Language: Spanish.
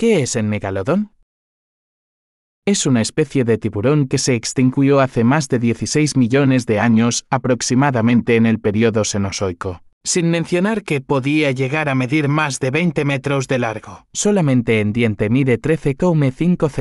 ¿Qué es el megalodón? Es una especie de tiburón que se extinguió hace más de 16 millones de años aproximadamente en el periodo Cenozoico. Sin mencionar que podía llegar a medir más de 20 metros de largo. Solamente en diente mide 13,5 centímetros